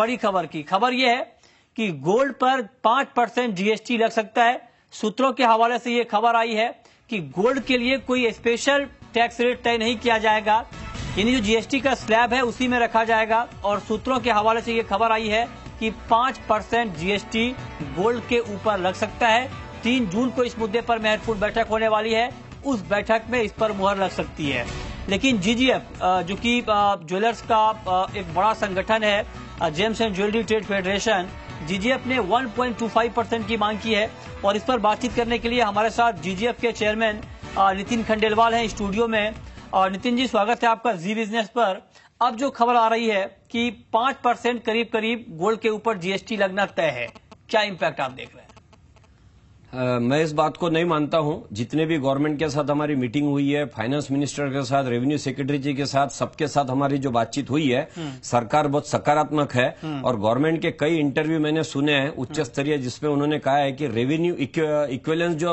बड़ी खबर की खबर यह है कि गोल्ड पर पांच परसेंट जीएसटी लग सकता है सूत्रों के हवाले से यह खबर आई है कि गोल्ड के लिए कोई स्पेशल टैक्स रेट तय नहीं किया जाएगा यानी जो जीएसटी का स्लैब है उसी में रखा जाएगा और सूत्रों के हवाले से यह खबर आई है कि पांच परसेंट जीएसटी गोल्ड के ऊपर लग सकता है तीन जून को इस मुद्दे पर महत्वपूर्ण बैठक होने वाली है उस बैठक में इस पर मुहर लग सकती है लेकिन जीजीएफ जो कि ज्वेलर्स का एक बड़ा संगठन है gems and jewellery trade federation GGF ने 1.25 परसेंट की मांग की है और इस पर बातचीत करने के लिए हमारे साथ जीजीएफ के चेयरमैन नितिन खंडेलवाल हैं स्टूडियो में और नितिन जी स्वागत है आपका जी बिजनेस पर अब जो खबर आ रही है कि पांच परसेंट करीब करीब गोल्ड के ऊपर जीएसटी लगना तय है क्या इम्पैक्ट आप देख रहे हैं आ, मैं इस बात को नहीं मानता हूं जितने भी गवर्नमेंट के साथ हमारी मीटिंग हुई है फाइनेंस मिनिस्टर के साथ रेवेन्यू सेक्रेटरी जी के साथ सबके साथ हमारी जो बातचीत हुई है हम्म। सरकार बहुत सकारात्मक है हम्म। और गवर्नमेंट के कई इंटरव्यू मैंने सुने हैं उच्च हम्म। स्तरीय जिसमें उन्होंने कहा है कि रेवेन्यू इक्वेलेंस जो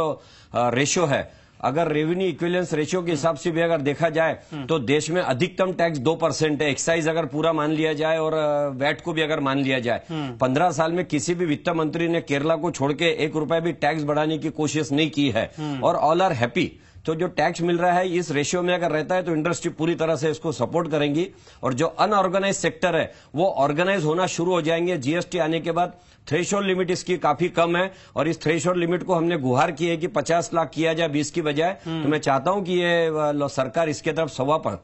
रेशियो है अगर रेवेन्यू इक्विलेंस रेशियो के हिसाब से भी अगर देखा जाए तो देश में अधिकतम टैक्स दो परसेंट है एक्साइज अगर पूरा मान लिया जाए और वैट को भी अगर मान लिया जाए पंद्रह साल में किसी भी वित्त मंत्री ने केरला को छोड़ के एक रुपए भी टैक्स बढ़ाने की कोशिश नहीं की है हम्म। और ऑल आर हैप्पी तो जो टैक्स मिल रहा है इस रेशियो में अगर रहता है तो इंडस्ट्री पूरी तरह से इसको सपोर्ट करेंगी और जो अनऑर्गेनाइज सेक्टर है वो ऑर्गेनाइज होना शुरू हो जाएंगे जीएसटी आने के बाद थ्रेश लिमिट इसकी काफी कम है और इस थ्रेश लिमिट को हमने गुहार की है कि पचास लाख किया जाए बीस की बजाय हम्म। तो मैं चाहता हूं कि ये सरकार इसके तरफ सवा पर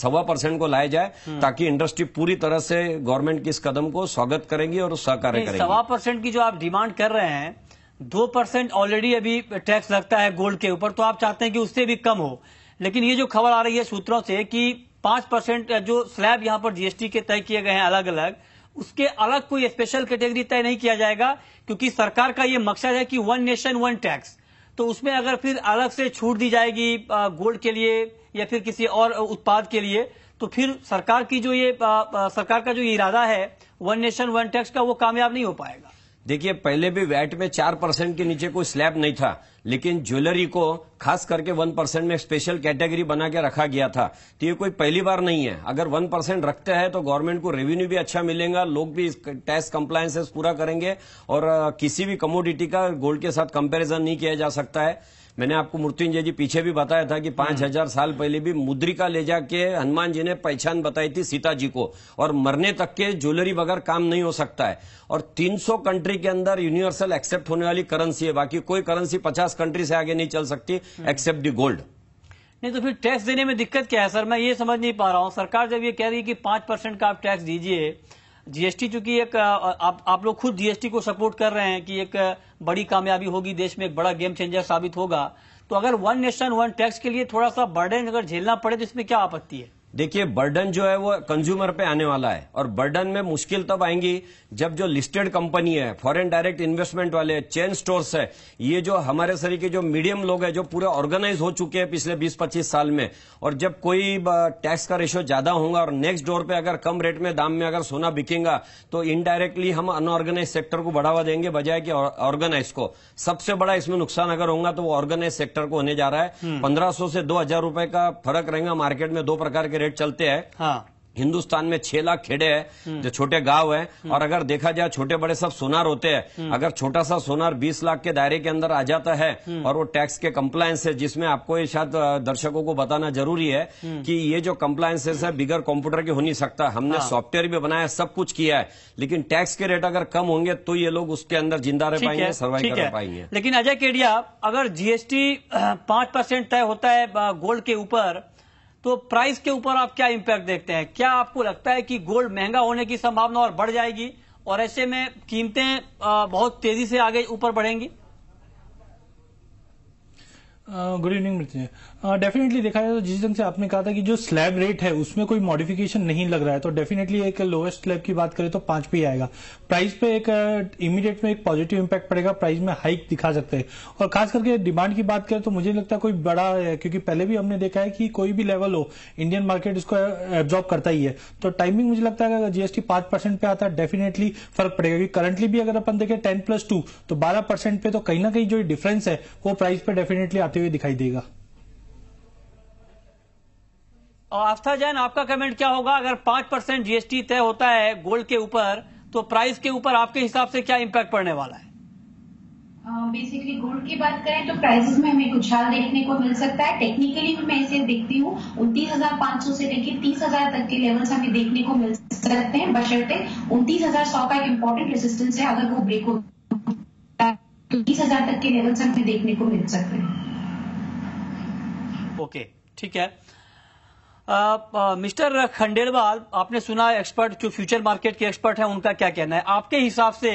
सवा परसेंट को लाया जाए हम्म। ताकि इंडस्ट्री पूरी तरह से गवर्नमेंट के इस कदम को स्वागत करेंगी और सहकार्य करेंगे सवा परसेंट की जो आप डिमांड कर रहे हैं दो परसेंट ऑलरेडी अभी टैक्स लगता है गोल्ड के ऊपर तो आप चाहते हैं कि उससे भी कम हो लेकिन ये जो खबर आ रही है सूत्रों से कि पांच परसेंट जो स्लैब यहां पर जीएसटी के तय किए गए हैं अलग अलग उसके अलग कोई स्पेशल कैटेगरी तय नहीं किया जाएगा क्योंकि सरकार का ये मकसद है कि वन नेशन वन टैक्स तो उसमें अगर फिर अलग से छूट दी जाएगी गोल्ड के लिए या फिर किसी और उत्पाद के लिए तो फिर सरकार की जो ये सरकार का जो इरादा है वन नेशन वन टैक्स का वो कामयाब नहीं हो पाएगा देखिए पहले भी वैट में चार परसेंट के नीचे कोई स्लैब नहीं था लेकिन ज्वेलरी को खास करके वन परसेंट में स्पेशल कैटेगरी बना के रखा गया था तो ये कोई पहली बार नहीं है अगर वन परसेंट रखते हैं तो गवर्नमेंट को रेवेन्यू भी अच्छा मिलेगा लोग भी टैक्स कंप्लायंसेस पूरा करेंगे और किसी भी कमोडिटी का गोल्ड के साथ कंपेरिजन नहीं किया जा सकता है मैंने आपको मृत्युंजय जी पीछे भी बताया था कि पांच हम्म। हजार साल पहले भी मुद्रिका ले जाके हनुमान जी ने पहचान बताई थी सीता जी को और मरने तक के ज्वेलरी बगैर काम नहीं हो सकता है और 300 कंट्री के अंदर यूनिवर्सल एक्सेप्ट होने वाली करेंसी है बाकी कोई करेंसी 50 कंट्री से आगे नहीं चल सकती एक्सेप्ट दी गोल्ड नहीं तो फिर टैक्स देने में दिक्कत क्या है सर मैं ये समझ नहीं पा रहा हूँ सरकार जब ये कह रही है कि पांच परसेंट का आप टैक्स दीजिए जीएसटी चूंकि एक आप आप लोग खुद जीएसटी को सपोर्ट कर रहे हैं कि एक बड़ी कामयाबी होगी देश में एक बड़ा गेम चेंजर साबित होगा तो अगर वन नेशन वन टैक्स के लिए थोड़ा सा बर्डन अगर झेलना पड़े तो इसमें क्या आपत्ति है देखिए बर्डन जो है वो कंज्यूमर पे आने वाला है और बर्डन में मुश्किल तब आएंगी जब जो लिस्टेड कंपनी है फॉरेन डायरेक्ट इन्वेस्टमेंट वाले चेन स्टोर्स है ये जो हमारे के जो मीडियम लोग हैं जो पूरे ऑर्गेनाइज हो चुके हैं पिछले 20-25 साल में और जब कोई टैक्स का रेशो ज्यादा होगा और नेक्स्ट डोर पे अगर कम रेट में दाम में अगर सोना बिकेगा तो इनडायरेक्टली हम अनऑर्गेनाइज सेक्टर को बढ़ावा देंगे बजाय कि ऑर्गेनाइज को सबसे बड़ा इसमें नुकसान अगर होगा तो वो ऑर्गेनाइज सेक्टर को होने जा रहा है हम्म। पंद्रह से दो हजार का फर्क रहेगा मार्केट में दो प्रकार के रेट चलते हैं हाँ हिंदुस्तान में छह लाख खेड़े हैं हम्म। जो छोटे गांव हैं हम्म। और अगर देखा जाए छोटे बड़े सब सोनार होते हैं हम्म। अगर छोटा सा सोनार 20 लाख के दायरे के अंदर आ जाता है और वो टैक्स के कंप्लायंस है जिसमें आपको ये शायद दर्शकों को बताना जरूरी है कि ये जो कंप्लायंसेस है बिगर कंप्यूटर के हो नहीं सकता हमने सॉफ्टवेयर हाँ। भी बनाया सब कुछ किया है लेकिन टैक्स के रेट अगर कम होंगे तो ये लोग उसके अंदर जिंदा रह पाएंगे सर्वाइव कर पाएंगे लेकिन अजय केडिया अगर जीएसटी पांच तय होता है गोल्ड के ऊपर तो प्राइस के ऊपर आप क्या इंपैक्ट देखते हैं क्या आपको लगता है कि गोल्ड महंगा होने की संभावना और बढ़ जाएगी और ऐसे में कीमतें बहुत तेजी से आगे ऊपर बढ़ेंगी गुड इवनिंग मृत्यु डेफिनेटली देखा जाए तो जिस ढंग से आपने कहा था कि जो स्लैब रेट है उसमें कोई मॉडिफिकेशन नहीं लग रहा है तो डेफिनेटली एक लोएस्ट स्लैब की बात करें तो पांच पे आएगा प्राइस पे एक इमीडिएट uh, में एक पॉजिटिव इम्पैक्ट पड़ेगा प्राइस में हाइक दिखा सकते हैं और खास करके डिमांड की बात करें तो मुझे लगता है कोई बड़ा है uh, क्योंकि पहले भी हमने देखा है कि कोई भी लेवल हो इंडियन मार्केट इसको एब्जॉर्ब uh, करता ही है तो टाइमिंग मुझे लगता है अगर जीएसटी पांच परसेंट पे आता है डेफिनेटली फर्क पड़ेगा क्योंकि करंटली भी अगर अपन देखें टेन प्लस टू तो बारह परसेंट पे तो कहीं ना कहीं जो डिफरेंस है वो प्राइस पे डेफिनेटली आती जाते हुए दिखाई देगा और आस्था जैन आपका कमेंट क्या होगा अगर पांच परसेंट जीएसटी तय होता है गोल्ड के ऊपर तो प्राइस के ऊपर आपके हिसाब से क्या इम्पैक्ट पड़ने वाला है बेसिकली गोल्ड की बात करें तो प्राइसेस में हमें हाल देखने को मिल सकता है टेक्निकली भी मैं इसे देखती हूँ उनतीस हजार पांच सौ से लेकर तीस हजार तक के लेवल्स हमें देखने को मिल सकते हैं बशर्ते उनतीस हजार सौ का एक इम्पोर्टेंट रेजिस्टेंस है अगर वो ब्रेक हो तो तीस हजार तक के लेवल्स हमें देखने को मिल सकते हैं ठीक है मिस्टर खंडेलवाल आपने सुना एक्सपर्ट जो फ्यूचर मार्केट के एक्सपर्ट हैं उनका क्या कहना है आपके हिसाब से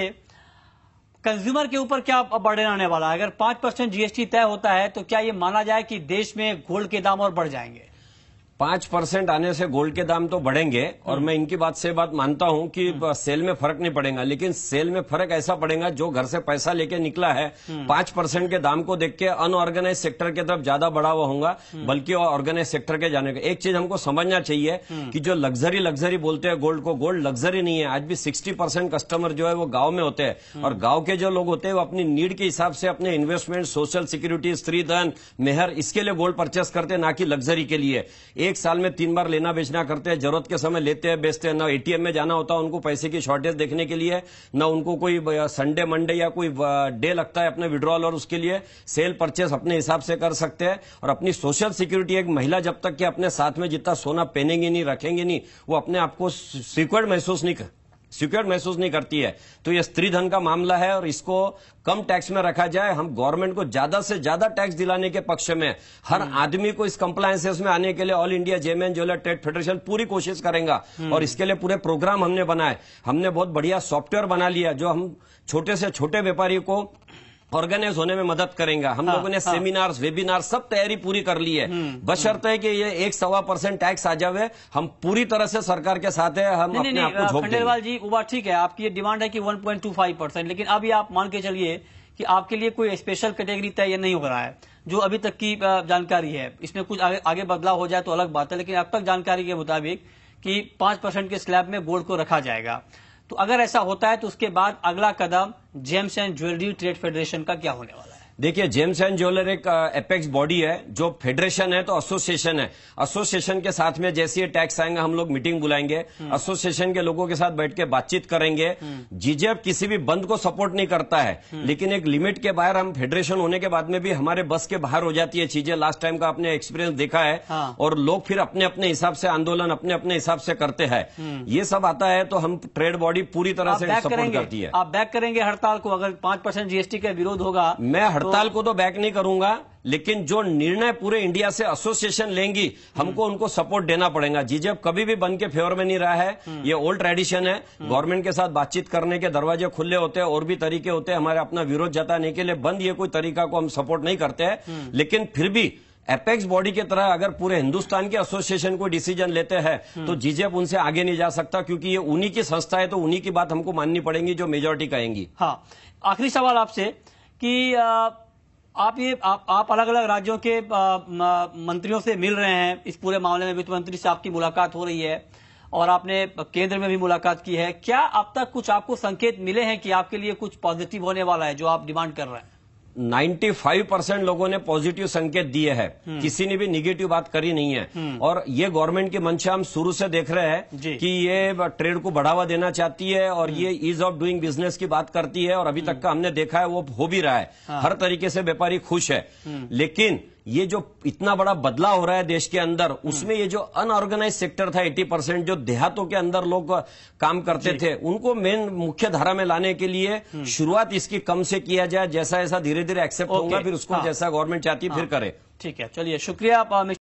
कंज्यूमर के ऊपर क्या बर्डन आने वाला है अगर पांच परसेंट जीएसटी तय होता है तो क्या ये माना जाए कि देश में गोल्ड के दाम और बढ़ जाएंगे पांच परसेंट आने से गोल्ड के दाम तो बढ़ेंगे और हम्म। मैं इनकी बात से बात मानता हूं कि हम्म। सेल में फर्क नहीं पड़ेगा लेकिन सेल में फर्क ऐसा पड़ेगा जो घर से पैसा लेके निकला है हम्म। पांच परसेंट के दाम को देख के अनऑर्गेनाइज सेक्टर की तरफ ज्यादा बढ़ा हुआ होगा बल्कि ऑर्गेनाइज सेक्टर के जाने का एक चीज हमको समझना चाहिए कि जो लग्जरी लग्जरी बोलते हैं गोल्ड को गोल्ड लग्जरी नहीं है आज भी सिक्सटी कस्टमर जो है वो गांव में होते हैं और गांव के जो लोग होते हैं वो अपनी नीड के हिसाब से अपने इन्वेस्टमेंट सोशल सिक्योरिटी स्त्री धन मेहर इसके लिए गोल्ड परचेस करते ना कि लग्जरी के लिए एक साल में तीन बार लेना बेचना करते हैं जरूरत के समय लेते हैं बेचते हैं ना एटीएम में जाना होता है उनको पैसे की शॉर्टेज देखने के लिए ना उनको कोई संडे मंडे या कोई डे लगता है अपने विड्रॉल और उसके लिए सेल परचेस अपने हिसाब से कर सकते हैं और अपनी सोशल सिक्योरिटी एक महिला जब तक कि अपने साथ में जितना सोना पहनेंगे नहीं रखेंगे नहीं वो अपने आप को सिक्योर्ड महसूस नहीं कर सिक्योर महसूस नहीं करती है तो यह स्त्री धन का मामला है और इसको कम टैक्स में रखा जाए हम गवर्नमेंट को ज्यादा से ज्यादा टैक्स दिलाने के पक्ष में हर हम्म। आदमी को इस कंप्लायंसेस में आने के लिए all India gem and jeweller trade federation पूरी कोशिश करेगा हम्म। और इसके लिए पूरे प्रोग्राम हमने बनाए हमने बहुत बढ़िया सॉफ्टवेयर बना लिया जो हम छोटे से छोटे व्यापारी को ऑर्गेनाइज होने में मदद करेंगे हम हाँ, लोगों ने हाँ, वेबिनार सब तैयारी पूरी कर ली है हम्म, बशर्त है हम्म। कि ये एक सवा परसेंट टैक्स आ जावे हम पूरी तरह से सरकार के साथ है हम अपने आप को खंडेलवाल जी वो बात ठीक है आपकी ये डिमांड है कि 1.25 परसेंट लेकिन अभी आप मान के चलिए कि आपके लिए कोई स्पेशल कैटेगरी तय नहीं हो रहा है जो अभी तक की जानकारी है इसमें कुछ आगे, आगे बदलाव हो जाए तो अलग बात है लेकिन अब तक जानकारी के मुताबिक कि पांच परसेंट के स्लैब में बोर्ड को रखा जाएगा तो अगर ऐसा होता है तो उसके बाद अगला कदम gems and jewellery trade federation का क्या होने वाला है देखिए जेम्स एंड ज्वेलर एक एपेक्स बॉडी है जो फेडरेशन है तो एसोसिएशन है एसोसिएशन के साथ में जैसे ये टैक्स आएंगे हम लोग मीटिंग बुलाएंगे एसोसिएशन हम्म। के लोगों के साथ बैठ के बातचीत करेंगे जीजेएफ हम्म। किसी भी बंद को सपोर्ट नहीं करता है हम्म। लेकिन एक लिमिट के बाहर हम फेडरेशन होने के बाद में भी हमारे बस के बाहर हो जाती है चीजें लास्ट टाइम का आपने एक्सपीरियंस देखा है हाँ। और लोग फिर अपने अपने हिसाब से आंदोलन अपने अपने हिसाब से करते हैं ये सब आता है तो हम ट्रेड बॉडी पूरी तरह से सपोर्ट करती है आप बैक करेंगे हड़ताल को अगर पांच परसेंट जीएसटी का विरोध होगा मैं हड़ताल तो- को तो बैक नहीं करूंगा लेकिन जो निर्णय पूरे इंडिया से एसोसिएशन लेंगी हमको उनको सपोर्ट देना पड़ेगा जब कभी भी बन के फेवर में नहीं रहा है हम्म। ये ओल्ड ट्रेडिशन है गवर्नमेंट हम्म। के साथ बातचीत करने के दरवाजे खुले होते हैं और भी तरीके होते हैं हमारे अपना विरोध जताने के लिए बंद ये कोई तरीका को हम सपोर्ट नहीं करते हैं हम्म। लेकिन फिर भी एपेक्स बॉडी की तरह अगर पूरे हिंदुस्तान के एसोसिएशन को डिसीजन लेते हैं तो जीजेप उनसे आगे नहीं जा सकता क्योंकि ये उन्हीं की संस्था है तो उन्हीं की बात हमको माननी पड़ेगी जो मेजोरिटी कहेंगी हाँ आखिरी सवाल आपसे कि आप ये आप, आप अलग अलग राज्यों के मंत्रियों से मिल रहे हैं इस पूरे मामले में वित्त मंत्री से आपकी मुलाकात हो रही है और आपने केंद्र में भी मुलाकात की है क्या अब तक कुछ आपको संकेत मिले हैं कि आपके लिए कुछ पॉजिटिव होने वाला है जो आप डिमांड कर रहे हैं 95 परसेंट लोगों ने पॉजिटिव संकेत दिए हैं हम्म। किसी ने भी निगेटिव बात करी नहीं है हम्म। और ये गवर्नमेंट की मंशा हम शुरू से देख रहे हैं कि ये ट्रेड को बढ़ावा देना चाहती है और हम्म। ये ईज ऑफ डूइंग बिजनेस की बात करती है और अभी तक का हमने देखा है वो हो भी रहा है हाँ। हर तरीके से व्यापारी खुश है लेकिन ये जो इतना बड़ा बदलाव हो रहा है देश के अंदर उसमें ये जो अनऑर्गेनाइज सेक्टर था 80 परसेंट जो देहातों के अंदर लोग काम करते थे उनको मेन मुख्य धारा में लाने के लिए हम्म। शुरुआत इसकी कम से किया जाए जैसा ऐसा धीरे धीरे एक्सेप्ट होगा फिर उसको हाँ। जैसा गवर्नमेंट चाहती है हाँ। फिर करे ठीक है चलिए शुक्रिया आप